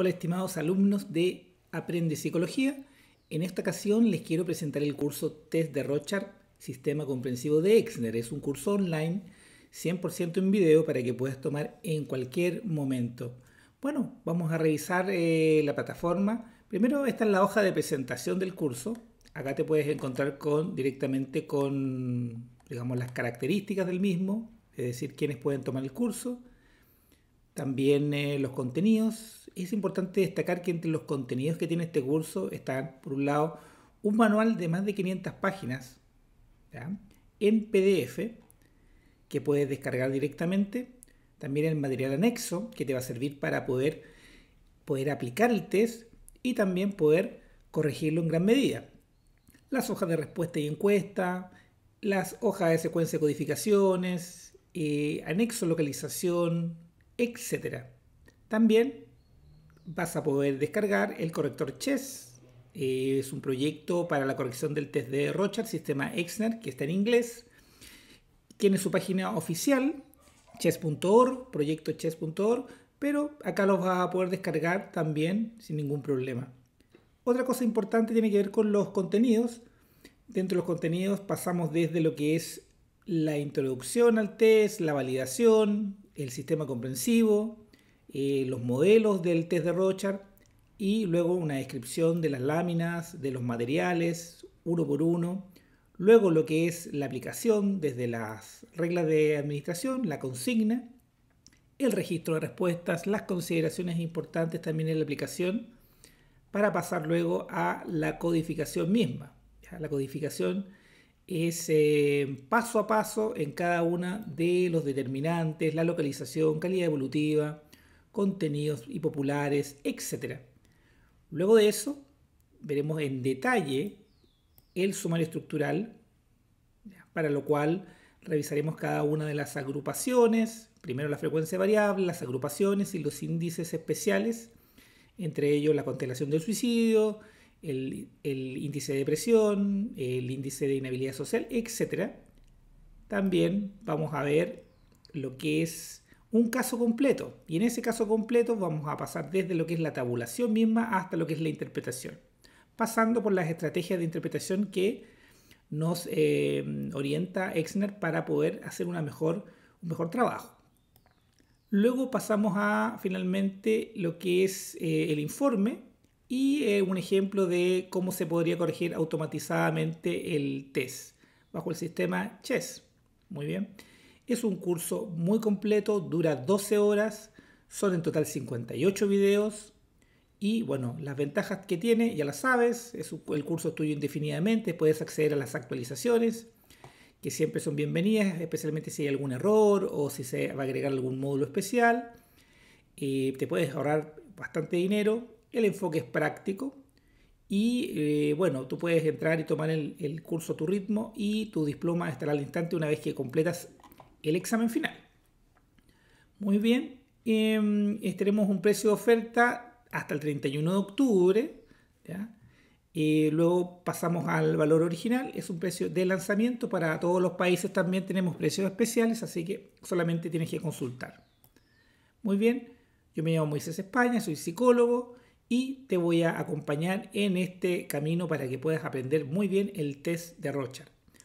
Hola estimados alumnos de Aprende Psicología. En esta ocasión les quiero presentar el curso Test de Rochard, Sistema Comprensivo de Exner. Es un curso online 100% en video para que puedas tomar en cualquier momento. Bueno, vamos a revisar eh, la plataforma. Primero, esta es la hoja de presentación del curso. Acá te puedes encontrar con, directamente con digamos, las características del mismo, es decir, quiénes pueden tomar el curso. También eh, los contenidos. Es importante destacar que entre los contenidos que tiene este curso están, por un lado, un manual de más de 500 páginas en PDF que puedes descargar directamente. También el material anexo que te va a servir para poder, poder aplicar el test y también poder corregirlo en gran medida. Las hojas de respuesta y encuesta, las hojas de secuencia de codificaciones, eh, anexo localización, etc. También vas a poder descargar el corrector Chess. Eh, es un proyecto para la corrección del test de Rochard, sistema Exner, que está en inglés. Tiene su página oficial, chess.org, proyecto chess.org, pero acá los vas a poder descargar también sin ningún problema. Otra cosa importante tiene que ver con los contenidos. Dentro de los contenidos pasamos desde lo que es la introducción al test, la validación, el sistema comprensivo, eh, los modelos del test de Rochard y luego una descripción de las láminas, de los materiales, uno por uno. Luego lo que es la aplicación desde las reglas de administración, la consigna, el registro de respuestas, las consideraciones importantes también en la aplicación, para pasar luego a la codificación misma. La codificación es eh, paso a paso en cada una de los determinantes, la localización, calidad evolutiva, contenidos y populares, etc. Luego de eso, veremos en detalle el sumario estructural, para lo cual revisaremos cada una de las agrupaciones, primero la frecuencia variable, las agrupaciones y los índices especiales, entre ellos la constelación del suicidio, el, índice de depresión, el índice de inhabilidad social, etc. También vamos a ver lo que es un caso completo. Y en ese caso completo vamos a pasar desde lo que es la tabulación misma hasta lo que es la interpretación, pasando por las estrategias de interpretación que nos eh, orienta Exner para poder hacer una mejor, un mejor trabajo. Luego pasamos a finalmente lo que es eh, el informe, y eh, un ejemplo de cómo se podría corregir automatizadamente el test bajo el sistema Chess. Muy bien. Es un curso muy completo, dura 12 horas, son en total 58 videos y bueno, las ventajas que tiene ya las sabes, es el curso es tuyo indefinidamente, puedes acceder a las actualizaciones que siempre son bienvenidas, especialmente si hay algún error o si se va a agregar algún módulo especial. Eh, te puedes ahorrar bastante dinero el enfoque es práctico y eh, bueno, tú puedes entrar y tomar el, curso a tu ritmo y tu diploma estará al instante una vez que completas el examen final. Muy bien, tenemos em, un precio de oferta hasta el 31 de octubre. Eh, luego pasamos al valor original, es un precio de lanzamiento. Para todos los países también tenemos precios especiales, así que solamente tienes que consultar. Muy bien, yo me llamo Moisés España, soy psicólogo y te voy a acompañar en este camino para que puedas aprender muy bien el test de rocha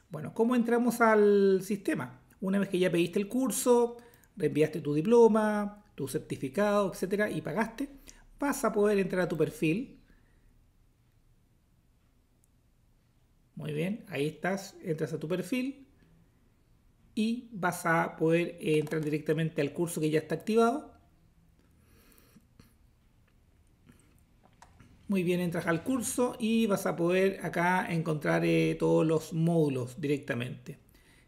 Bueno, ¿cómo entramos al sistema? Una vez que ya pediste el curso, reenviaste tu diploma, tu certificado, etcétera, y pagaste, vas a poder entrar a tu perfil. Muy bien, ahí estás, entras a tu perfil y vas a poder entrar directamente al curso que ya está activado Muy bien, entras al curso y vas a poder acá encontrar eh, todos los módulos directamente.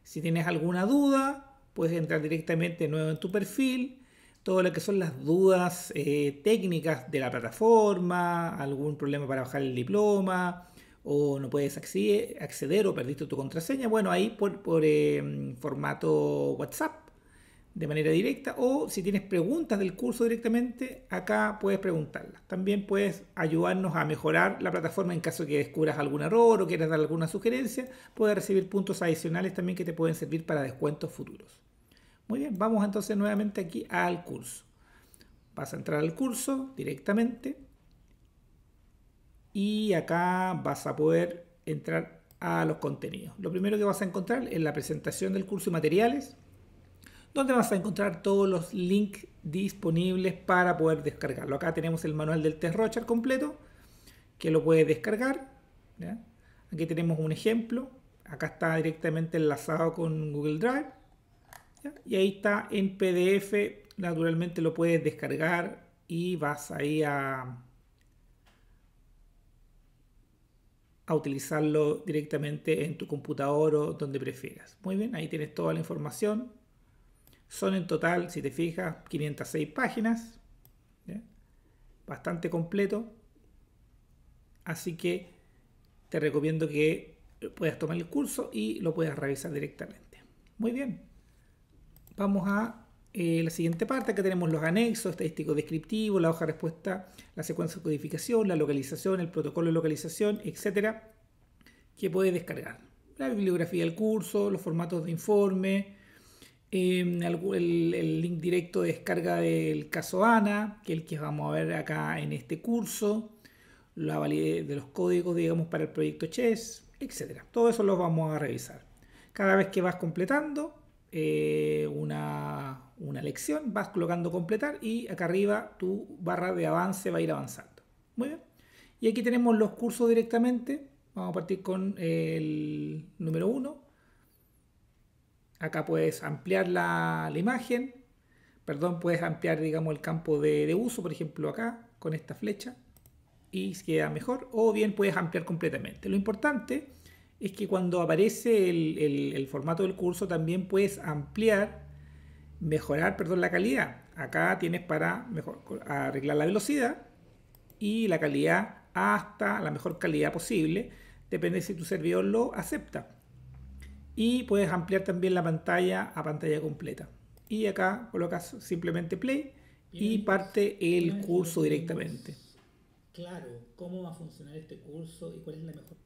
Si tienes alguna duda, puedes entrar directamente nuevo en tu perfil. Todo lo que son las dudas eh, técnicas de la plataforma, algún problema para bajar el diploma, o no puedes acceder, o perdiste tu contraseña. Bueno, ahí por, eh, formato WhatsApp de manera directa o si tienes preguntas del curso directamente, acá puedes preguntarlas. También puedes ayudarnos a mejorar la plataforma en caso que descubras algún error o quieras dar alguna sugerencia. Puedes recibir puntos adicionales también que te pueden servir para descuentos futuros. Muy bien, vamos entonces nuevamente aquí al curso. Vas a entrar al curso directamente y acá vas a poder entrar a los contenidos. Lo primero que vas a encontrar es la presentación del curso y materiales donde vas a encontrar todos los links disponibles para poder descargarlo. Acá tenemos el manual del test Rocher completo, que lo puedes descargar. Aquí tenemos un ejemplo. Acá está directamente enlazado con Google Drive. Y ahí está en PDF. Naturalmente lo puedes descargar y vas ahí a, a utilizarlo directamente en tu computador o donde prefieras. Muy bien, ahí tienes toda la información. Son en total, si te fijas, 506 páginas. Bastante completo. Así que te recomiendo que puedas tomar el curso y lo puedas revisar directamente. Muy bien. Vamos a eh, la siguiente parte, que tenemos los anexos, estadístico descriptivo, la hoja de respuesta, la secuencia de codificación, la localización, el protocolo de localización, etcétera, que puedes descargar. La bibliografía del curso, los formatos de informe, Em, el, link directo de descarga del caso ANA, que es el que vamos a ver acá en este curso, la validez de los códigos, digamos, para el proyecto Chess, etc. Todo eso lo vamos a revisar. Cada vez que vas completando eh, una, una lección, vas colocando completar y acá arriba tu barra de avance va a ir avanzando. Muy bien. Y aquí tenemos los cursos directamente. Vamos a partir con el número 1 Acá puedes ampliar la, imagen, perdón, puedes ampliar, digamos, el campo de, uso, por ejemplo, acá, con esta flecha, y queda mejor, o bien puedes ampliar completamente. Lo importante es que cuando aparece el, formato del curso, también puedes ampliar, mejorar, perdón, la calidad. Acá tienes para mejor, arreglar la velocidad y la calidad hasta la mejor calidad posible, depende si tu servidor lo acepta y puedes ampliar también la pantalla a pantalla completa. Y acá colocas simplemente play y parte el curso directamente. Claro, cómo va a funcionar este curso y cuál es la mejor.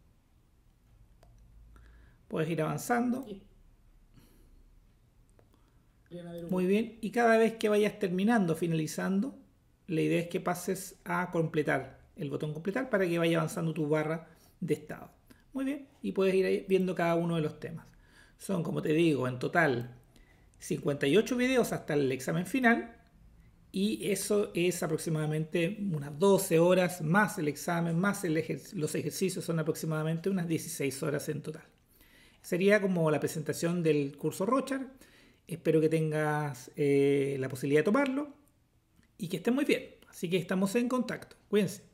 Puedes ir avanzando. Muy bien, y cada vez que vayas terminando, finalizando, la idea es que pases a completar el botón completar para que vaya avanzando tu barra de estado. Muy bien, y puedes ir viendo cada uno de los temas. Son, como te digo, en total 58 videos hasta el examen final y eso es aproximadamente unas 12 horas más el examen, más los ejercicios son aproximadamente unas 16 horas en total. Sería como la presentación del curso Rochard. Espero que tengas eh, la posibilidad de tomarlo y que estén muy bien. Así que estamos en contacto. Cuídense.